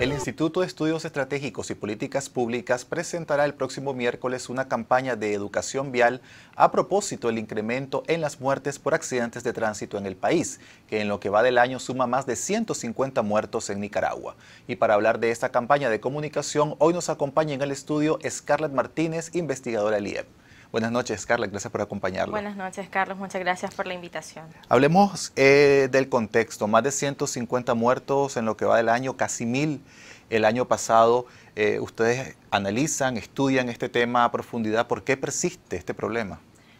El Instituto de Estudios Estratégicos y Políticas Públicas presentará el próximo miércoles una campaña de educación vial a propósito del incremento en las muertes por accidentes de tránsito en el país, que en lo que va del año suma más de 150 muertos en Nicaragua. Y para hablar de esta campaña de comunicación, hoy nos acompaña en el estudio Scarlett Martínez, investigadora del IEP. Buenas noches, Carla. Gracias por acompañarnos. Buenas noches, Carlos. Muchas gracias por la invitación. Hablemos eh, del contexto. Más de 150 muertos en lo que va del año, casi mil el año pasado. Eh, ustedes analizan, estudian este tema a profundidad. ¿Por qué persiste este problema?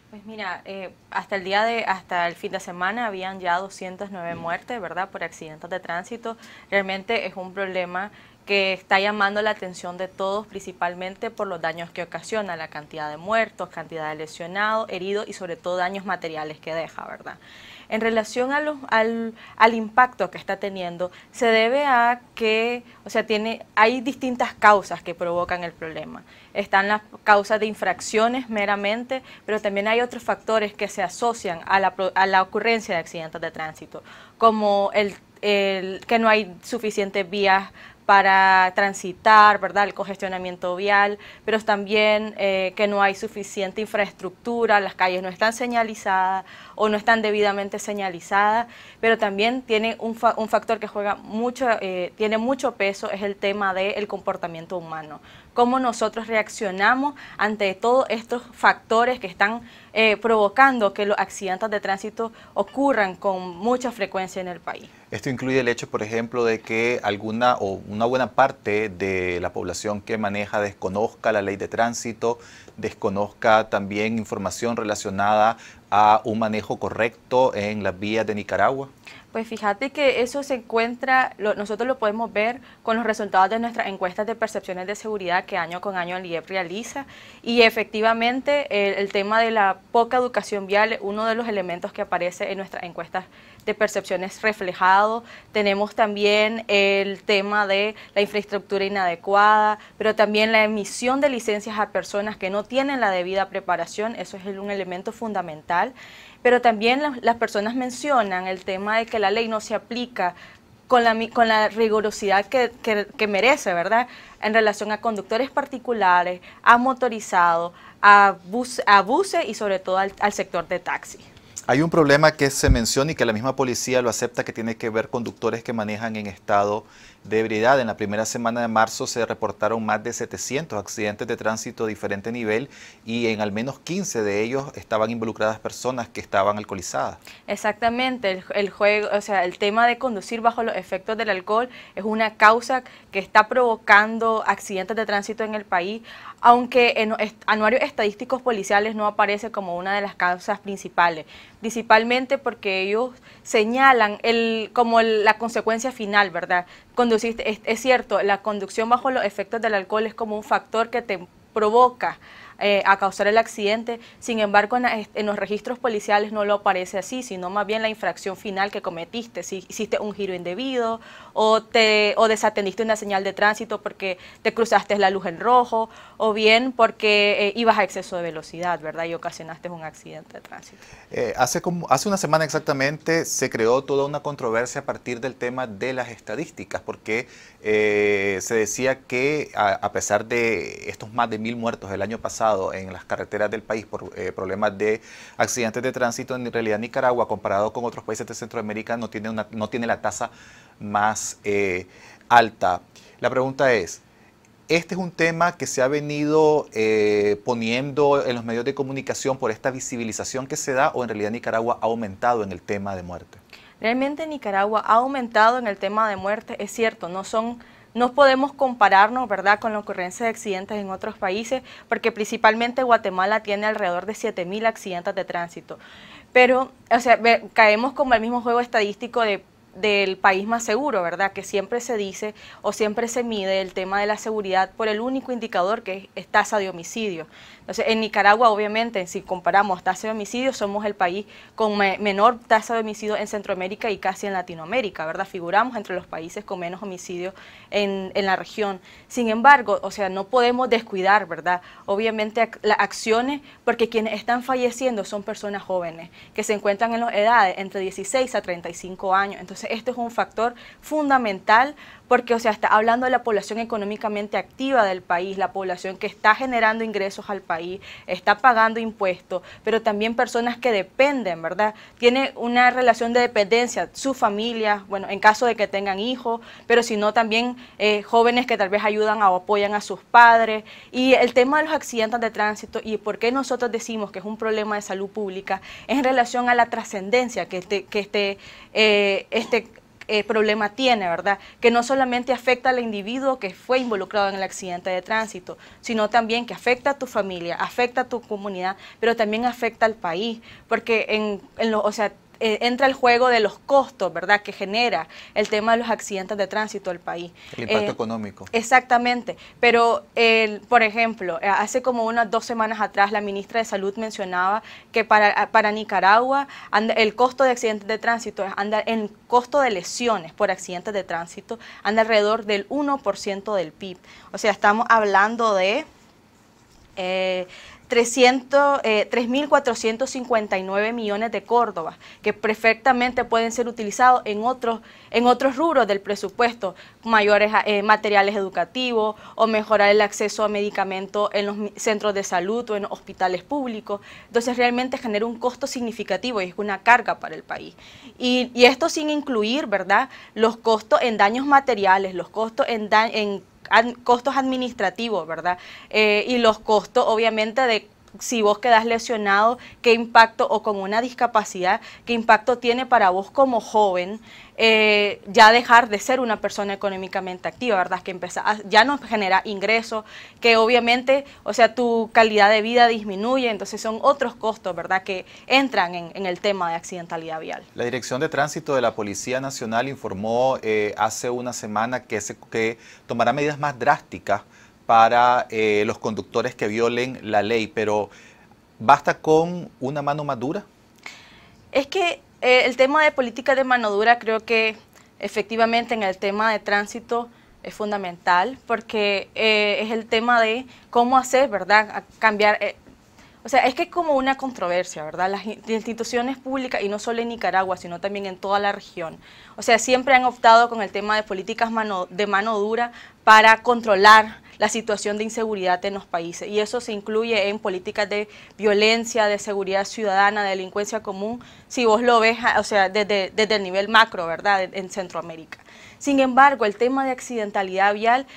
Pues mira, eh, hasta el día de, hasta el fin de semana habían ya 209 mm. muertes, ¿verdad? Por accidentes de tránsito. Realmente es un problema que está llamando la atención de todos, principalmente por los daños que ocasiona, la cantidad de muertos, cantidad de lesionados, heridos y sobre todo daños materiales que deja, ¿verdad? En relación a al, impacto que está teniendo, se debe a que, o sea, tiene, hay distintas causas que provocan el problema. Están las causas de infracciones meramente, pero también hay otros factores que se asocian a la, a la ocurrencia de accidentes de tránsito, como el el, que no hay suficientes vías para transitar, ¿verdad? El congestionamiento vial, pero también eh, que no hay suficiente infraestructura, las calles no están señalizadas o no están debidamente señalizadas, pero también tiene un, un factor que juega mucho, eh, tiene mucho peso, es el tema del comportamiento humano cómo nosotros reaccionamos ante todos estos factores que están eh, provocando que los accidentes de tránsito ocurran con mucha frecuencia en el país. Esto incluye el hecho, por ejemplo, de que alguna o una buena parte de la población que maneja desconozca la ley de tránsito, desconozca también información relacionada a un manejo correcto en las vías de Nicaragua. Pues fíjate que eso se encuentra, nosotros lo podemos ver con los resultados de nuestras encuestas de percepciones de seguridad que año con año el IEP realiza y efectivamente el, el tema de la poca educación vial es uno de los elementos que aparece en nuestras encuestas de percepciones reflejado, tenemos también el tema de la infraestructura inadecuada, pero también la emisión de licencias a personas que no tienen la debida preparación, eso es un elemento fundamental, pero también las personas mencionan el tema de que la ley no se aplica con la, con la rigurosidad que, merece, ¿verdad? En relación a conductores particulares, a motorizados, a, a buses y sobre todo al, al sector de taxis. Hay un problema que se menciona y que la misma policía lo acepta que tiene que ver conductores que manejan en estado de En la primera semana de marzo se reportaron más de 700 accidentes de tránsito de diferente nivel y en al menos 15 de ellos estaban involucradas personas que estaban alcoholizadas. Exactamente, el, juego, o sea, el tema de conducir bajo los efectos del alcohol es una causa que está provocando accidentes de tránsito en el país, aunque en anuarios estadísticos policiales no aparece como una de las causas principales, principalmente porque ellos señalan el, como la consecuencia final, ¿verdad? es cierto, la conducción bajo los efectos del alcohol es como un factor que te provoca eh, a causar el accidente. Sin embargo, en, los registros policiales no lo aparece así, sino más bien la infracción final que cometiste, si hiciste un giro indebido o, te, o desatendiste una señal de tránsito porque te cruzaste la luz en rojo o bien porque eh, ibas a exceso de velocidad, ¿verdad? Y ocasionaste un accidente de tránsito. Eh, hace, como, hace una semana exactamente se creó toda una controversia a partir del tema de las estadísticas, porque se decía que a, a pesar de estos más de mil muertos el año pasado, en las carreteras del país por eh, problemas de accidentes de tránsito, en realidad Nicaragua, comparado con otros países de Centroamérica, no tiene, una, no tiene la tasa más eh, alta. La pregunta es, este es un tema que se ha venido eh, poniendo en los medios de comunicación por esta visibilización que se da o en realidad Nicaragua ha aumentado en el tema de muerte? Realmente Nicaragua ha aumentado en el tema de muerte, es cierto, no son no podemos compararnos, ¿verdad?, con la ocurrencia de accidentes en otros países, porque principalmente Guatemala tiene alrededor de 7.000 accidentes de tránsito. Pero, o sea, caemos como el mismo juego estadístico del país más seguro, ¿verdad? Que siempre se dice o siempre se mide el tema de la seguridad por el único indicador que es, es tasa de homicidio en Nicaragua, obviamente, si comparamos tasa de homicidios, somos el país con menor tasa de homicidios en Centroamérica y casi en Latinoamérica, ¿verdad? Figuramos entre los países con menos homicidios en, la región. Sin embargo, o sea, no podemos descuidar, ¿verdad? Obviamente, las acciones, porque quienes están falleciendo son personas jóvenes, que se encuentran en las edades entre 16 a 35 años. Entonces, esto es un factor fundamental porque, o sea, está hablando de la población económicamente activa del país, la población que está generando ingresos al país, está pagando impuestos, pero también personas que dependen, ¿verdad? Tiene una relación de dependencia, su familia, bueno, en caso de que tengan hijos, pero si no, también eh, jóvenes que tal vez ayudan o apoyan a sus padres. Y el tema de los accidentes de tránsito y por qué nosotros decimos que es un problema de salud pública es en relación a la trascendencia que este, que este, eh, este eh, problema tiene, ¿verdad? Que no solamente afecta al individuo que fue involucrado en el accidente de tránsito, sino también que afecta a tu familia, afecta a tu comunidad, pero también afecta al país, porque en, en los, o sea, eh, entra el juego de los costos, ¿verdad?, que genera el tema de los accidentes de tránsito del país. El impacto eh, económico. Exactamente. Pero, por ejemplo, eh, hace como unas dos semanas atrás la ministra de Salud mencionaba que para, Nicaragua el costo de accidentes de tránsito, anda, en costo de lesiones por accidentes de tránsito anda alrededor del 1% del PIB. O sea, estamos hablando de... 3.459 eh, millones de Córdoba, que perfectamente pueden ser utilizados en otros, en otros rubros del presupuesto, mayores eh, materiales educativos o mejorar el acceso a medicamentos en los centros de salud o en hospitales públicos. Entonces realmente genera un costo significativo y es una carga para el país. Y, esto sin incluir, ¿verdad?, los costos en daños materiales, los costos en, en costos administrativos, ¿verdad? Eh, y los costos, obviamente, de si vos quedas lesionado, qué impacto, o con una discapacidad, qué impacto tiene para vos como joven eh, ya dejar de ser una persona económicamente activa, ¿verdad? Que ya no genera ingresos, que obviamente, o sea, tu calidad de vida disminuye, entonces son otros costos, ¿verdad?, que entran en, el tema de accidentalidad vial. La Dirección de Tránsito de la Policía Nacional informó eh, hace una semana que, se, que tomará medidas más drásticas para eh, los conductores que violen la ley, pero ¿basta con una mano madura? Es que eh, el tema de política de mano dura creo que efectivamente en el tema de tránsito es fundamental porque eh, es el tema de cómo hacer, ¿verdad? A cambiar. o sea, es que es como una controversia, ¿verdad? Las instituciones públicas, y no solo en Nicaragua, sino también en toda la región, o sea, siempre han optado con el tema de políticas de mano dura para controlar la situación de inseguridad en los países. Y eso se incluye en políticas de violencia, de seguridad ciudadana, de delincuencia común, si vos lo ves, o sea, desde, el nivel macro, ¿verdad?, en Centroamérica. Sin embargo, el tema de accidentalidad vial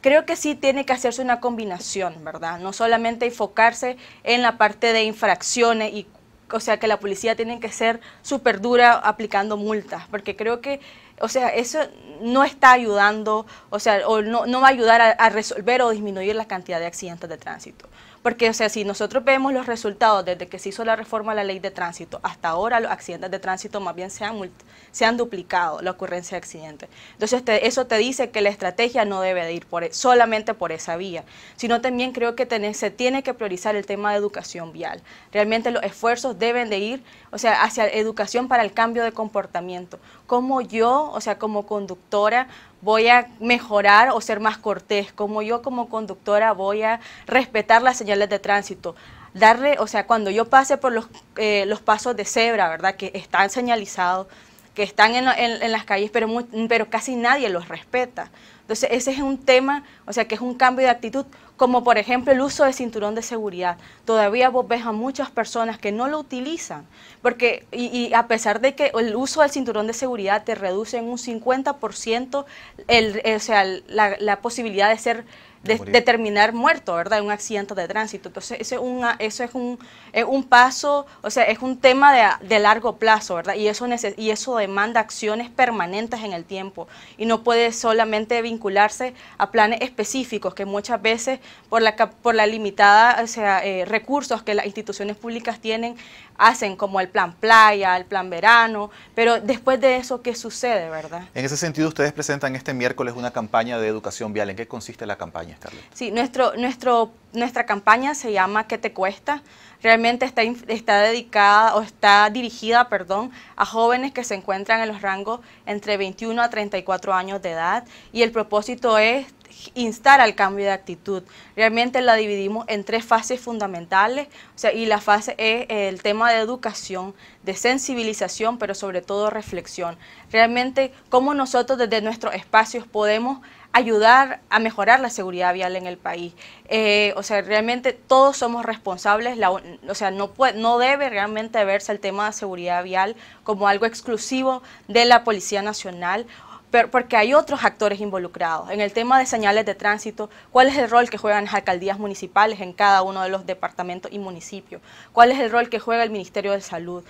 creo que sí tiene que hacerse una combinación, ¿verdad? No solamente enfocarse en la parte de infracciones y o sea que la policía tiene que ser súper dura aplicando multas, porque creo que o sea, eso no está ayudando, o sea, no, va a ayudar a, resolver o disminuir la cantidad de accidentes de tránsito. Porque, o sea, si nosotros vemos los resultados desde que se hizo la reforma a la ley de tránsito hasta ahora, los accidentes de tránsito más bien se han, se han duplicado, la ocurrencia de accidentes. Entonces, eso te dice que la estrategia no debe de ir por, e, solamente por esa vía, sino también creo que se tiene que priorizar el tema de educación vial. Realmente los esfuerzos deben de ir, o sea, hacia educación para el cambio de comportamiento. como yo o sea, como conductora, voy a mejorar o ser más cortés, como yo como conductora voy a respetar las señales de tránsito, darle, o sea, cuando yo pase por los, eh, los pasos de cebra, ¿verdad? Que están señalizados, que están en, las calles, pero, pero casi nadie los respeta. Entonces, ese es un tema, o sea, que es un cambio de actitud, como por ejemplo el uso de cinturón de seguridad. Todavía vos ves a muchas personas que no lo utilizan, porque y, a pesar de que el uso del cinturón de seguridad te reduce en un 50% el, o sea, la posibilidad de ser de, terminar muerto, ¿verdad? En un accidente de tránsito. Entonces, eso es, una, eso es, un, es un paso, o sea, es un tema de, de largo plazo, ¿verdad? Y eso, y eso demanda acciones permanentes en el tiempo y no puede solamente vincularse a planes específicos que muchas veces por la, por la limitada, o sea, eh, recursos que las instituciones públicas tienen, hacen como el plan playa, el plan verano, pero después de eso, ¿qué sucede, verdad? En ese sentido, ustedes presentan este miércoles una campaña de educación vial. ¿En qué consiste la campaña? Sí, nuestro, nuestra campaña se llama ¿Qué te cuesta? Realmente está, está dedicada o está dirigida, perdón, a jóvenes que se encuentran en los rangos entre 21 a 34 años de edad y el propósito es instar al cambio de actitud. Realmente la dividimos en tres fases fundamentales, o sea, y la fase es el tema de educación, de sensibilización, pero sobre todo reflexión. Realmente cómo nosotros desde nuestros espacios podemos ayudar a mejorar la seguridad vial en el país. Eh, o sea, realmente todos somos responsables, la, o sea, no, puede, no debe realmente verse el tema de seguridad vial como algo exclusivo de la Policía Nacional porque hay otros actores involucrados. En el tema de señales de tránsito, ¿cuál es el rol que juegan las alcaldías municipales en cada uno de los departamentos y municipios? ¿Cuál es el rol que juega el Ministerio de Salud?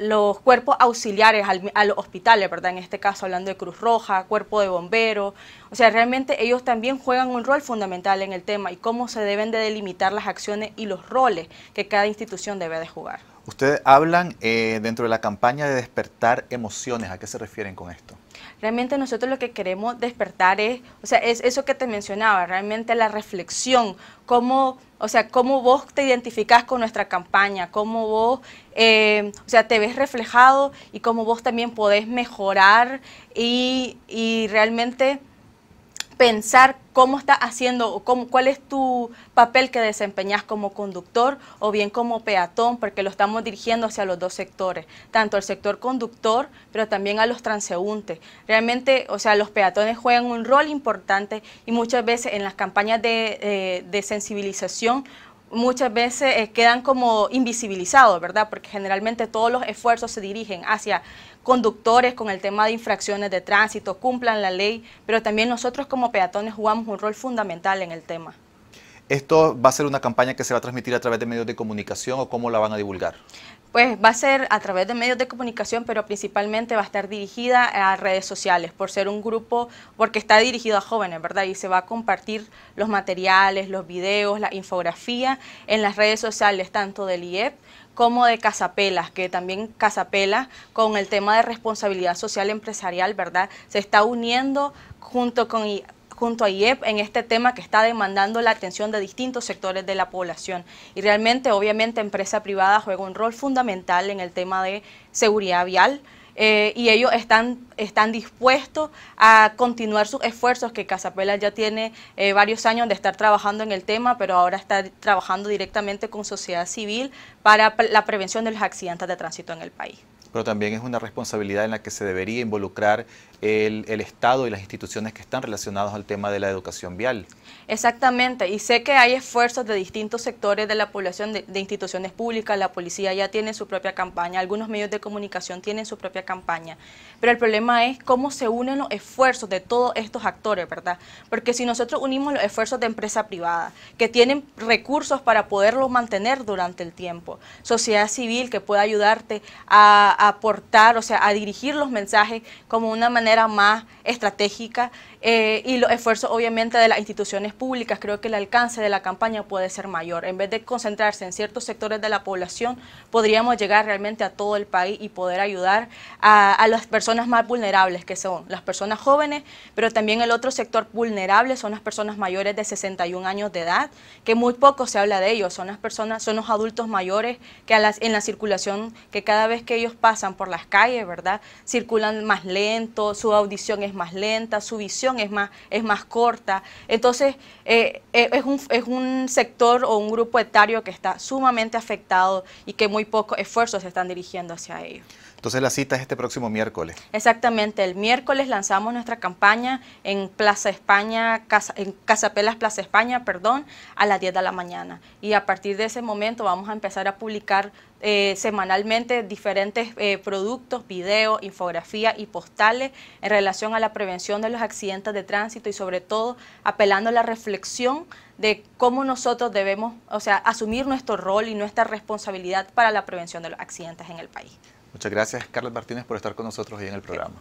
los cuerpos auxiliares al, a los hospitales, ¿verdad? En este caso hablando de Cruz Roja, cuerpo de bomberos. O sea, realmente ellos también juegan un rol fundamental en el tema y cómo se deben de delimitar las acciones y los roles que cada institución debe de jugar. Ustedes hablan eh, dentro de la campaña de despertar emociones. ¿A qué se refieren con esto? Realmente nosotros lo que queremos despertar es, o sea, es eso que te mencionaba, realmente la reflexión, cómo, o sea, cómo vos te identificás con nuestra campaña, cómo vos, eh, o sea, te ves reflejado y cómo vos también podés mejorar y, y realmente pensar cómo estás haciendo o cuál es tu papel que desempeñas como conductor o bien como peatón, porque lo estamos dirigiendo hacia los dos sectores, tanto al sector conductor, pero también a los transeúntes. Realmente, o sea, los peatones juegan un rol importante y muchas veces en las campañas de, eh, sensibilización muchas veces eh, quedan como invisibilizados, ¿verdad? Porque generalmente todos los esfuerzos se dirigen hacia conductores con el tema de infracciones de tránsito, cumplan la ley, pero también nosotros como peatones jugamos un rol fundamental en el tema. ¿Esto va a ser una campaña que se va a transmitir a través de medios de comunicación o cómo la van a divulgar? Pues va a ser a través de medios de comunicación, pero principalmente va a estar dirigida a redes sociales, por ser un grupo, porque está dirigido a jóvenes, ¿verdad? Y se va a compartir los materiales, los videos, la infografía en las redes sociales, tanto del IEP como de Casapelas, que también Casapelas con el tema de responsabilidad social empresarial, ¿verdad? Se está uniendo junto con junto a IEP en este tema que está demandando la atención de distintos sectores de la población. Y realmente, obviamente, empresa privada juega un rol fundamental en el tema de seguridad vial, eh, y ellos están, están dispuestos a continuar sus esfuerzos, que Casapela ya tiene eh, varios años de estar trabajando en el tema, pero ahora está trabajando directamente con sociedad civil para la prevención de los accidentes de tránsito en el país pero también es una responsabilidad en la que se debería involucrar el, Estado y las instituciones que están relacionadas al tema de la educación vial. Exactamente, y sé que hay esfuerzos de distintos sectores de la población, de, instituciones públicas, la policía ya tiene su propia campaña, algunos medios de comunicación tienen su propia campaña, pero el problema es cómo se unen los esfuerzos de todos estos actores, ¿verdad? Porque si nosotros unimos los esfuerzos de empresas privadas, que tienen recursos para poderlos mantener durante el tiempo, sociedad civil que pueda ayudarte a aportar, o sea, a dirigir los mensajes como una manera más estratégica eh, y los esfuerzos obviamente de las instituciones públicas. Creo que el alcance de la campaña puede ser mayor. En vez de concentrarse en ciertos sectores de la población, podríamos llegar realmente a todo el país y poder ayudar a, las personas más vulnerables, que son las personas jóvenes, pero también el otro sector vulnerable son las personas mayores de 61 años de edad, que muy poco se habla de ellos, son las personas, son los adultos mayores que a en la circulación, que cada vez que ellos pasan, pasan por las calles, ¿verdad? Circulan más lento, su audición es más lenta, su visión es más, es más corta. Entonces, eh, eh, es, un, es un sector o un grupo etario que está sumamente afectado y que muy pocos esfuerzos se están dirigiendo hacia ellos. Entonces la cita es este próximo miércoles. Exactamente, el miércoles lanzamos nuestra campaña en Plaza España, Casa, en Casapelas Plaza España, perdón, a las 10 de la mañana. Y a partir de ese momento vamos a empezar a publicar eh, semanalmente diferentes eh, productos, videos, infografía y postales en relación a la prevención de los accidentes de tránsito y sobre todo apelando a la reflexión de cómo nosotros debemos, o sea, asumir nuestro rol y nuestra responsabilidad para la prevención de los accidentes en el país. Muchas gracias, Carlos Martínez, por estar con nosotros hoy en el programa.